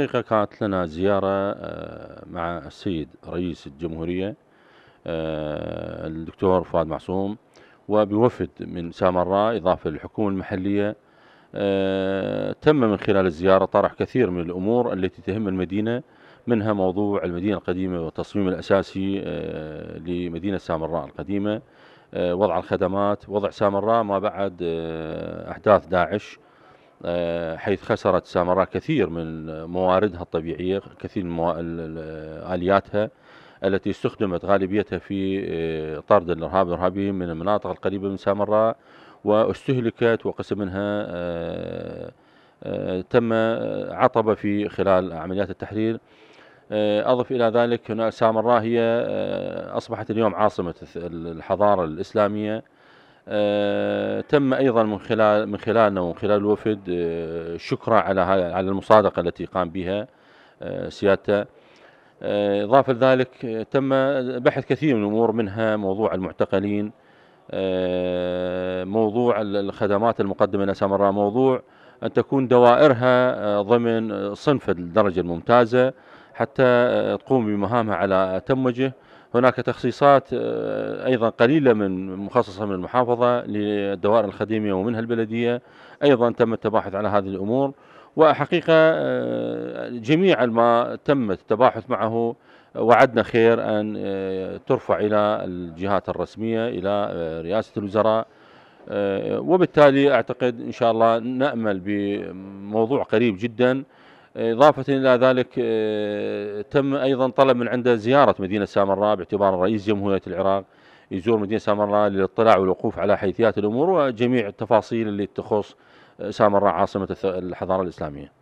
الحقيقة كانت لنا زيارة آه، مع السيد رئيس الجمهورية آه، الدكتور فؤاد معصوم وبوفد من سامراء إضافة للحكومة المحلية آه، تم من خلال الزيارة طرح كثير من الأمور التي تهم المدينة منها موضوع المدينة القديمة والتصميم الأساسي لمدينة سامراء القديمة وضع الخدمات وضع سامراء ما بعد أحداث داعش آه، حيث خسرت سامراء كثير من مواردها الطبيعية كثير من آلياتها التي استخدمت غالبيتها في آه، طرد الإرهاب الإرهابيين من المناطق القريبة من سامراء واستهلكت وقسم منها آه، تم عطبة في خلال عمليات التحرير أضف إلى ذلك أن سامراء هي أصبحت اليوم عاصمة الحضارة الإسلامية آه، تم ايضا من خلال من خلالنا ومن خلال الوفد آه، شكره على على المصادقه التي قام بها آه، سيادته اضافه لذلك تم بحث كثير من الامور منها موضوع المعتقلين موضوع الخدمات المقدمه لسامراء موضوع ان تكون دوائرها ضمن صنف الدرجه الممتازه حتى آه، تقوم بمهامها على أتم وجه هناك تخصيصات آه، ايضا قليله من مخصصه من المحافظه للدوائر الخدميه ومنها البلديه ايضا تم التباحث على هذه الامور وحقيقه آه، جميع ما تم التباحث معه وعدنا خير ان ترفع الى الجهات الرسميه الى رئاسه الوزراء وبالتالي اعتقد ان شاء الله نامل بموضوع قريب جدا إضافة إلى ذلك آه، تم أيضا طلب من عنده زيارة مدينة سامراء باعتبار رئيس جمهورية العراق يزور مدينة سامراء للاطلاع والوقوف على حيثيات الأمور وجميع التفاصيل اللي تخص آه، سامراء عاصمة الحضارة الإسلامية